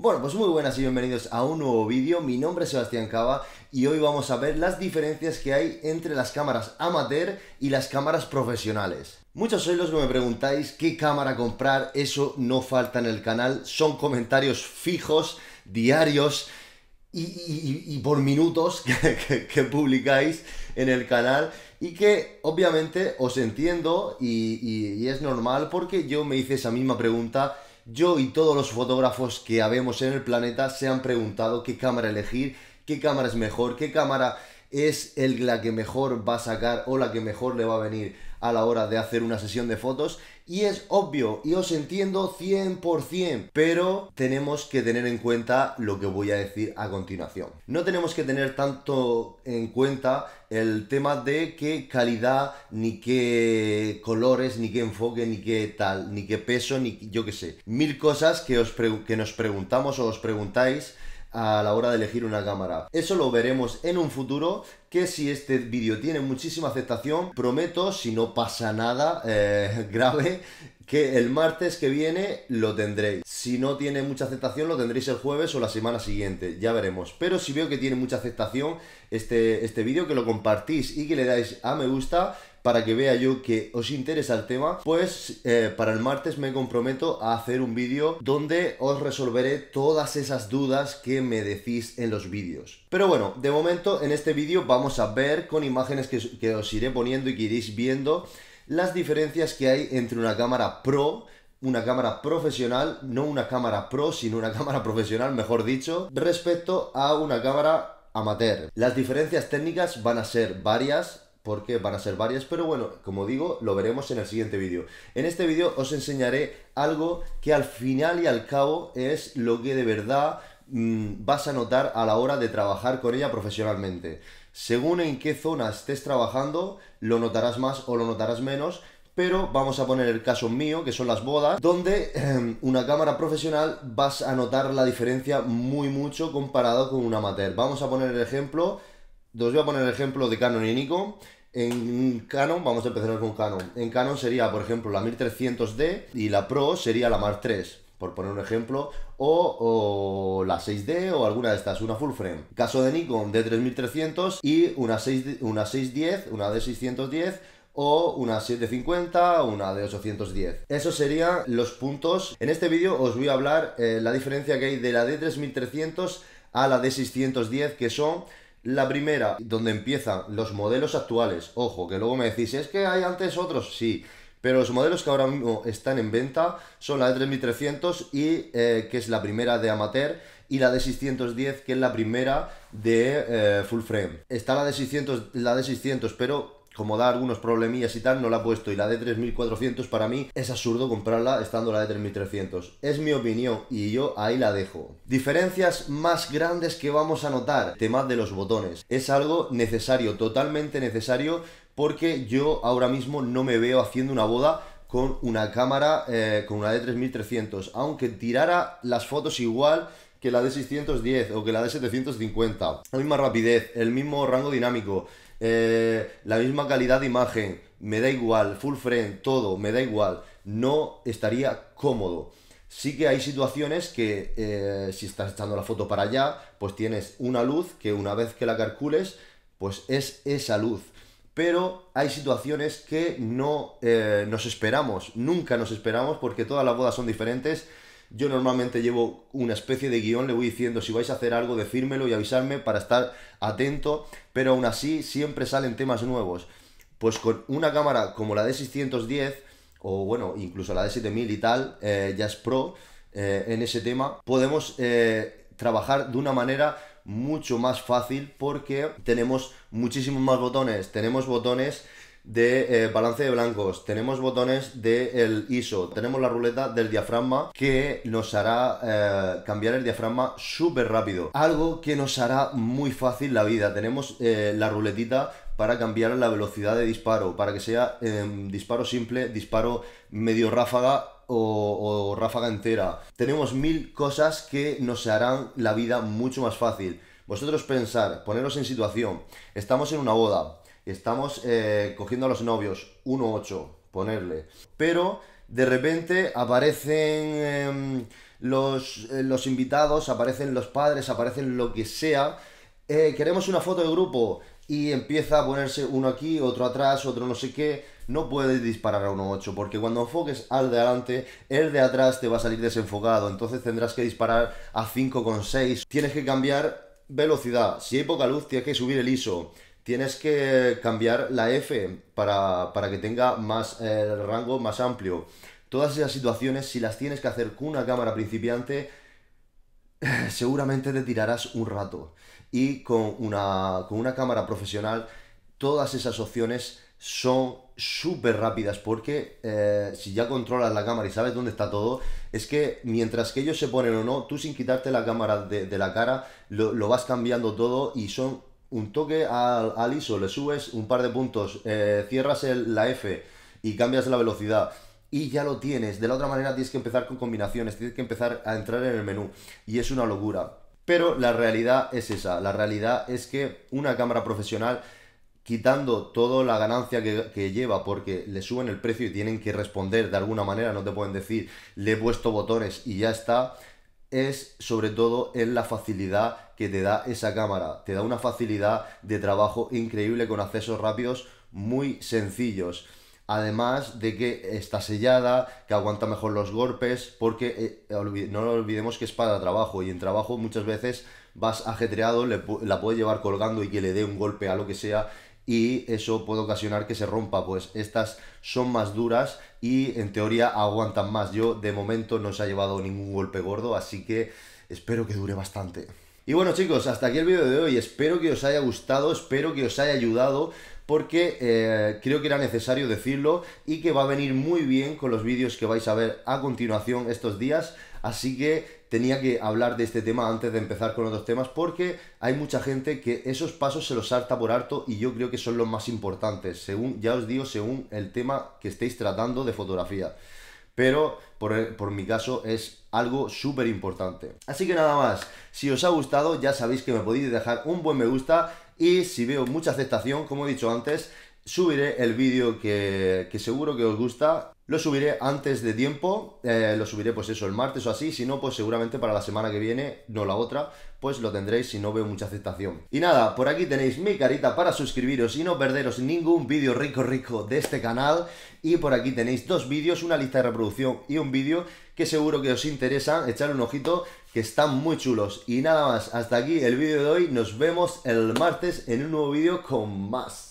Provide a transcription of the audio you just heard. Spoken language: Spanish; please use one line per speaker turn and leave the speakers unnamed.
Bueno, pues muy buenas y bienvenidos a un nuevo vídeo. Mi nombre es Sebastián Cava y hoy vamos a ver las diferencias que hay entre las cámaras amateur y las cámaras profesionales. Muchos sois los que me preguntáis qué cámara comprar, eso no falta en el canal, son comentarios fijos, diarios y, por minutos que, publicáis en el canal y que obviamente os entiendo y, es normal porque yo me hice esa misma pregunta yo y todos los fotógrafos que habemos en el planeta se han preguntado qué cámara elegir, qué cámara es mejor, qué cámara es el, la que mejor va a sacar o la que mejor le va a venir a la hora de hacer una sesión de fotos y es obvio y os entiendo 100%, pero tenemos que tener en cuenta lo que voy a decir a continuación. No tenemos que tener tanto en cuenta el tema de qué calidad, ni qué colores, ni qué enfoque, ni qué tal, ni qué peso, ni yo qué sé. Mil cosas que, os que nos preguntamos o os preguntáis a la hora de elegir una cámara. Eso lo veremos en un futuro, que si este vídeo tiene muchísima aceptación, prometo, si no pasa nada eh, grave, que el martes que viene lo tendréis. Si no tiene mucha aceptación, lo tendréis el jueves o la semana siguiente, ya veremos. Pero si veo que tiene mucha aceptación este, este vídeo, que lo compartís y que le dais a me gusta, para que vea yo que os interesa el tema, pues eh, para el martes me comprometo a hacer un vídeo donde os resolveré todas esas dudas que me decís en los vídeos. Pero bueno, de momento en este vídeo vamos a ver con imágenes que, que os iré poniendo y que iréis viendo las diferencias que hay entre una cámara pro una cámara profesional, no una cámara pro, sino una cámara profesional, mejor dicho, respecto a una cámara amateur. Las diferencias técnicas van a ser varias, porque van a ser varias, pero bueno, como digo, lo veremos en el siguiente vídeo. En este vídeo os enseñaré algo que al final y al cabo es lo que de verdad mm, vas a notar a la hora de trabajar con ella profesionalmente. Según en qué zona estés trabajando, lo notarás más o lo notarás menos, pero vamos a poner el caso mío, que son las bodas, donde em, una cámara profesional vas a notar la diferencia muy mucho comparado con un amateur. Vamos a poner el ejemplo, os voy a poner el ejemplo de Canon y Nikon, en Canon, vamos a empezar con Canon. En Canon sería, por ejemplo, la 1300D y la Pro sería la Mark III, por poner un ejemplo, o, la 6D o alguna de estas, una full frame. Caso de Nikon, D3300 y una, 6, una 610, una D610 o una 750 o una d 810. Esos serían los puntos. En este vídeo os voy a hablar eh, la diferencia que hay de la D3300 a la D610, que son la primera, donde empiezan los modelos actuales, ojo, que luego me decís, es que hay antes otros, sí, pero los modelos que ahora mismo están en venta son la de 3300 y eh, que es la primera de amateur y la de 610 que es la primera de eh, full frame. Está la de 600, la de 600, pero como da algunos problemillas y tal, no la he puesto. Y la de 3400 para mí es absurdo comprarla estando la de 3300. Es mi opinión y yo ahí la dejo. Diferencias más grandes que vamos a notar. Tema de los botones. Es algo necesario, totalmente necesario, porque yo ahora mismo no me veo haciendo una boda con una cámara, eh, con una de 3300. Aunque tirara las fotos igual, que la de 610 o que la de 750. La misma rapidez, el mismo rango dinámico, eh, la misma calidad de imagen, me da igual, full frame, todo, me da igual, no estaría cómodo. Sí que hay situaciones que eh, si estás echando la foto para allá, pues tienes una luz que una vez que la calcules, pues es esa luz. Pero hay situaciones que no eh, nos esperamos, nunca nos esperamos porque todas las bodas son diferentes yo normalmente llevo una especie de guión, le voy diciendo si vais a hacer algo, decírmelo y avisarme para estar atento, pero aún así siempre salen temas nuevos. Pues con una cámara como la de 610 o bueno, incluso la de 7000 y tal, eh, ya es pro eh, en ese tema, podemos eh, trabajar de una manera mucho más fácil porque tenemos muchísimos más botones, tenemos botones de eh, balance de blancos, tenemos botones del ISO, tenemos la ruleta del diafragma que nos hará eh, cambiar el diafragma súper rápido. Algo que nos hará muy fácil la vida. Tenemos eh, la ruletita para cambiar la velocidad de disparo, para que sea em, disparo simple, disparo medio ráfaga o, o ráfaga entera. Tenemos mil cosas que nos harán la vida mucho más fácil. Vosotros pensar, poneros en situación, estamos en una boda, Estamos eh, cogiendo a los novios 1-8, ponerle. Pero de repente aparecen em, los, eh, los, invitados, aparecen los padres, aparecen lo que sea. Eh, queremos una foto de grupo y empieza a ponerse uno aquí, otro atrás, otro no sé qué. No puedes disparar a 1-8 porque cuando enfoques al de adelante, el de atrás te va a salir desenfocado. Entonces tendrás que disparar a 5,6. Tienes que cambiar velocidad. Si hay poca luz, tienes que subir el ISO tienes que cambiar la F para, para que tenga más el eh, rango más amplio. Todas esas situaciones, si las tienes que hacer con una cámara principiante, seguramente te tirarás un rato. Y con una, con una cámara profesional, todas esas opciones son súper rápidas porque eh, si ya controlas la cámara y sabes dónde está todo, es que mientras que ellos se ponen o no, tú sin quitarte la cámara de, la cara, lo, lo, vas cambiando todo y son un toque al, al ISO, le subes un par de puntos, eh, cierras la F y cambias la velocidad y ya lo tienes. De la otra manera tienes que empezar con combinaciones, tienes que empezar a entrar en el menú y es una locura. Pero la realidad es esa, la realidad es que una cámara profesional quitando toda la ganancia que, que, lleva porque le suben el precio y tienen que responder de alguna manera, no te pueden decir, le he puesto botones y ya está, es sobre todo en la facilidad que te da esa cámara. Te da una facilidad de trabajo increíble con accesos rápidos muy sencillos. Además de que está sellada, que aguanta mejor los golpes, porque eh, no olvidemos que es para trabajo y en trabajo muchas veces vas ajetreado, la puedes llevar colgando y que le dé un golpe a lo que sea y eso puede ocasionar que se rompa, pues estas son más duras y en teoría aguantan más. Yo de momento no se ha llevado ningún golpe gordo, así que espero que dure bastante. Y bueno chicos, hasta aquí el vídeo de hoy, espero que os haya gustado, espero que os haya ayudado porque eh, creo que era necesario decirlo y que va a venir muy bien con los vídeos que vais a ver a continuación estos días Así que tenía que hablar de este tema antes de empezar con otros temas porque hay mucha gente que esos pasos se los salta por harto y yo creo que son los más importantes, según, ya os digo, según el tema que estéis tratando de fotografía. Pero por, por mi caso es algo súper importante. Así que nada más, si os ha gustado ya sabéis que me podéis dejar un buen me gusta y si veo mucha aceptación, como he dicho antes, subiré el vídeo que, seguro que os gusta. Lo subiré antes de tiempo, eh, lo subiré pues eso, el martes o así, si no, pues seguramente para la semana que viene, no la otra, pues lo tendréis si no veo mucha aceptación. Y nada, por aquí tenéis mi carita para suscribiros y no perderos ningún vídeo rico rico de este canal. Y por aquí tenéis dos vídeos, una lista de reproducción y un vídeo que seguro que os interesa, echar un ojito, que están muy chulos. Y nada más, hasta aquí el vídeo de hoy, nos vemos el martes en un nuevo vídeo con más.